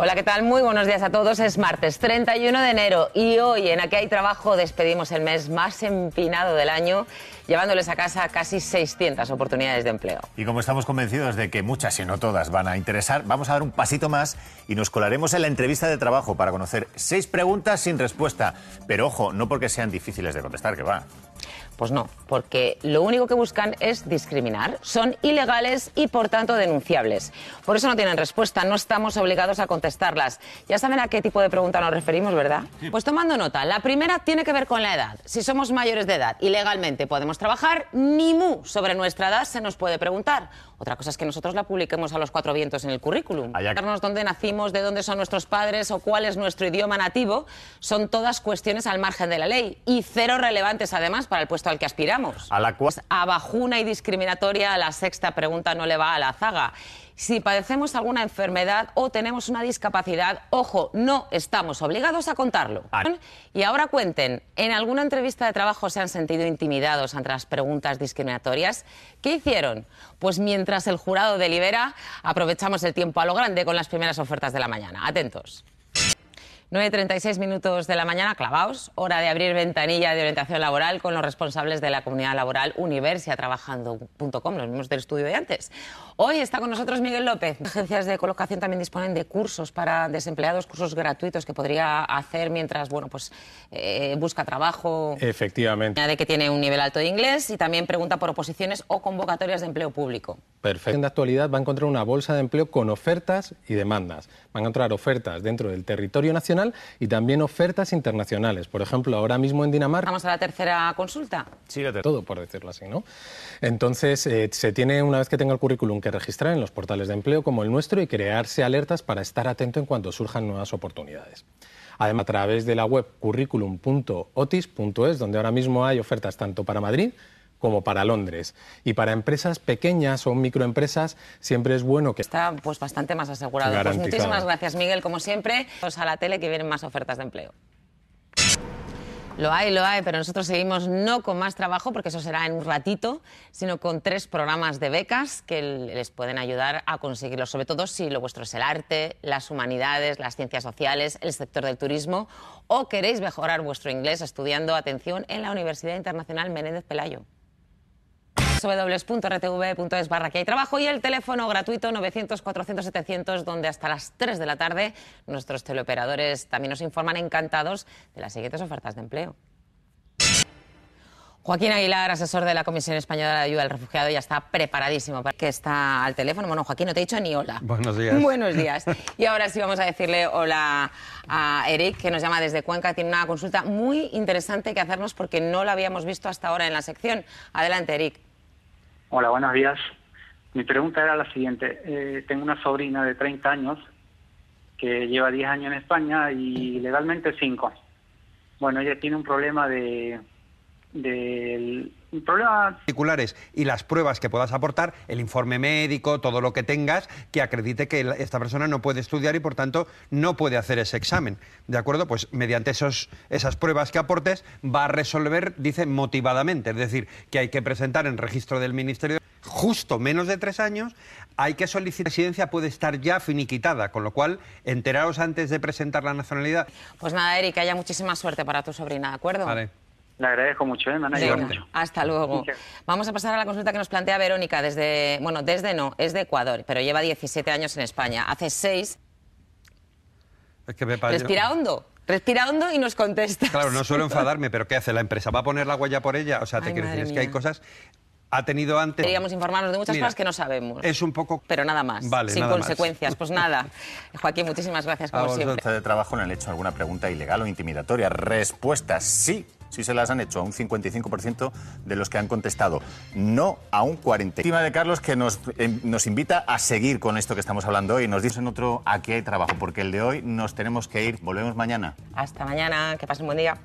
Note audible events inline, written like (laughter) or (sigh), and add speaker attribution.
Speaker 1: Hola, ¿qué tal? Muy buenos días a todos. Es martes 31 de enero y hoy en Aquí hay trabajo despedimos el mes más empinado del año, llevándoles a casa casi 600 oportunidades de empleo. Y como estamos convencidos de que muchas, si no todas, van a interesar, vamos a dar un pasito más y nos colaremos en la entrevista de trabajo para conocer seis preguntas sin respuesta. Pero ojo, no porque sean difíciles de contestar, que va. Pues no, porque lo único que buscan es discriminar. Son ilegales y por tanto denunciables. Por eso no tienen respuesta, no estamos obligados a contestarlas. Ya saben a qué tipo de pregunta nos referimos, ¿verdad? Pues tomando nota, la primera tiene que ver con la edad. Si somos mayores de edad y legalmente podemos trabajar, ni mu sobre nuestra edad se nos puede preguntar. Otra cosa es que nosotros la publiquemos a los cuatro vientos en el currículum. Preguntarnos dónde nacimos, de dónde son nuestros padres o cuál es nuestro idioma nativo, son todas cuestiones al margen de la ley y cero relevantes además para el puesto al que aspiramos. A la cual. Abajuna y discriminatoria, la sexta pregunta no le va a la zaga. Si padecemos alguna enfermedad o tenemos una discapacidad, ojo, no estamos obligados a contarlo. Ah. Y ahora cuenten, ¿en alguna entrevista de trabajo se han sentido intimidados ante las preguntas discriminatorias? ¿Qué hicieron? Pues mientras el jurado delibera, aprovechamos el tiempo a lo grande con las primeras ofertas de la mañana. Atentos. 9.36 minutos de la mañana, clavaos, hora de abrir ventanilla de orientación laboral con los responsables de la comunidad laboral UniversiaTrabajando.com, los mismos del estudio de antes. Hoy está con nosotros Miguel López. Agencias de colocación también disponen de cursos para desempleados, cursos gratuitos que podría hacer mientras bueno, pues, eh, busca trabajo. Efectivamente. De que tiene un nivel alto de inglés y también pregunta por oposiciones o convocatorias de empleo público. Perfecto. En la actualidad va a encontrar una bolsa de empleo con ofertas y demandas. Va a encontrar ofertas dentro del territorio nacional y también ofertas internacionales. Por ejemplo, ahora mismo en Dinamarca. Vamos a la tercera consulta. Sí, de todo, por decirlo así, ¿no? Entonces, eh, se tiene, una vez que tenga el currículum, que registrar en los portales de empleo como el nuestro y crearse alertas para estar atento en cuanto surjan nuevas oportunidades. Además, a través de la web curriculum.otis.es, donde ahora mismo hay ofertas tanto para Madrid como para Londres. Y para empresas pequeñas o microempresas siempre es bueno que... Está pues bastante más asegurado. Pues, muchísimas gracias, Miguel. Como siempre, pues, a la tele que vienen más ofertas de empleo. Lo hay, lo hay, pero nosotros seguimos no con más trabajo, porque eso será en un ratito, sino con tres programas de becas que les pueden ayudar a conseguirlo, sobre todo si lo vuestro es el arte, las humanidades, las ciencias sociales, el sector del turismo o queréis mejorar vuestro inglés estudiando atención en la Universidad Internacional Menéndez Pelayo www.rtv.es barra que hay trabajo y el teléfono gratuito 900-400-700 donde hasta las 3 de la tarde nuestros teleoperadores también nos informan encantados de las siguientes ofertas de empleo. Joaquín Aguilar, asesor de la Comisión Española de Ayuda al Refugiado, ya está preparadísimo para que está al teléfono. Bueno, Joaquín, no te he dicho ni hola. Buenos días. (laughs) Buenos días. Y ahora sí vamos a decirle hola a Eric, que nos llama desde Cuenca. Tiene una consulta muy interesante que hacernos porque no la habíamos visto hasta ahora en la sección. Adelante, Eric.
Speaker 2: Hola, buenos días.
Speaker 1: Mi pregunta era la siguiente. Eh, tengo una sobrina de 30 años que lleva 10 años en España y legalmente 5. Bueno, ella tiene un problema de, de particulares y las pruebas que puedas aportar, el informe médico, todo lo que tengas que acredite que esta persona no puede estudiar y por tanto no puede hacer ese examen. ¿De acuerdo? Pues mediante esos, esas pruebas que aportes va a resolver, dice, motivadamente. Es decir, que hay que presentar en registro del Ministerio justo menos de tres años, hay que solicitar la residencia, puede estar ya finiquitada, con lo cual enteraros antes de presentar la nacionalidad. Pues nada, Erika, haya muchísima suerte para tu sobrina, ¿de acuerdo? Vale. Le agradezco mucho, ¿eh? Hasta luego. Vamos a pasar a la consulta que nos plantea Verónica desde, bueno, desde no, es de Ecuador, pero lleva 17 años en España. Hace seis... Es que me Respira hondo. Respira hondo y nos contesta. Claro, no suelo (laughs) enfadarme, pero ¿qué hace la empresa? ¿Va a poner la huella por ella? O sea, te quiero decir, es que hay cosas ha tenido antes. Queríamos informarnos de muchas cosas que no sabemos. Es un poco. Pero nada más. sin consecuencias. Pues nada. (laughs) Joaquín, muchísimas gracias, como siempre. de trabajo ¿le han hecho alguna pregunta ilegal o intimidatoria? Respuestas, sí. Sí se las han hecho a un 55% de los que han contestado, no a un 40%. última de Carlos que nos, eh, nos invita a seguir con esto que estamos hablando hoy. Nos dicen otro aquí hay trabajo, porque el de hoy nos tenemos que ir. Volvemos mañana. Hasta mañana, que pasen buen día.